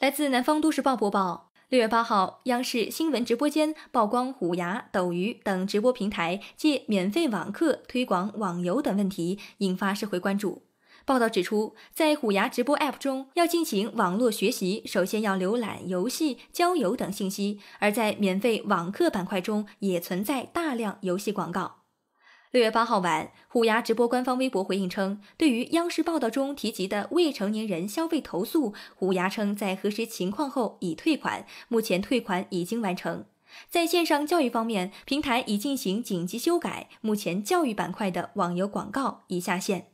来自南方都市报播报，六月八号，央视新闻直播间曝光虎牙、斗鱼等直播平台借免费网课推广网游等问题，引发社会关注。报道指出，在虎牙直播 App 中，要进行网络学习，首先要浏览游戏、交友等信息；而在免费网课板块中，也存在大量游戏广告。六月八号晚，虎牙直播官方微博回应称，对于央视报道中提及的未成年人消费投诉，虎牙称在核实情况后已退款，目前退款已经完成。在线上教育方面，平台已进行紧急修改，目前教育板块的网游广告已下线。